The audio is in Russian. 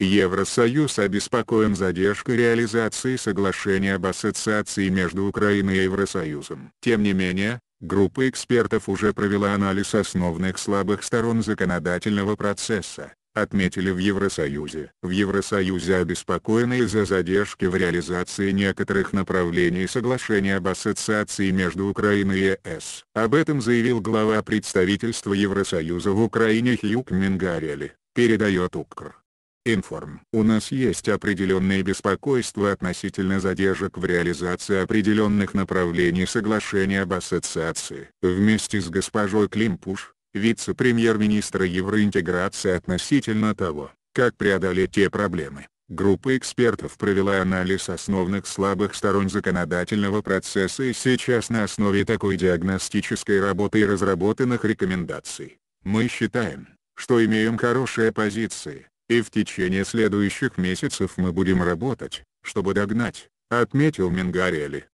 Евросоюз обеспокоен задержкой реализации соглашения об ассоциации между Украиной и Евросоюзом. Тем не менее, группа экспертов уже провела анализ основных слабых сторон законодательного процесса, отметили в Евросоюзе. В Евросоюзе обеспокоены из-за задержки в реализации некоторых направлений соглашения об ассоциации между Украиной и ЕС. Об этом заявил глава представительства Евросоюза в Украине Хьюк Мингарели, передает УКР. Информ. У нас есть определенные беспокойства относительно задержек в реализации определенных направлений соглашения об ассоциации. Вместе с госпожой Климпуш, вице-премьер-министра евроинтеграции относительно того, как преодолеть те проблемы. Группа экспертов провела анализ основных слабых сторон законодательного процесса и сейчас на основе такой диагностической работы и разработанных рекомендаций, мы считаем, что имеем хорошие позиции, и в течение следующих месяцев мы будем работать, чтобы догнать», — отметил Мингарели.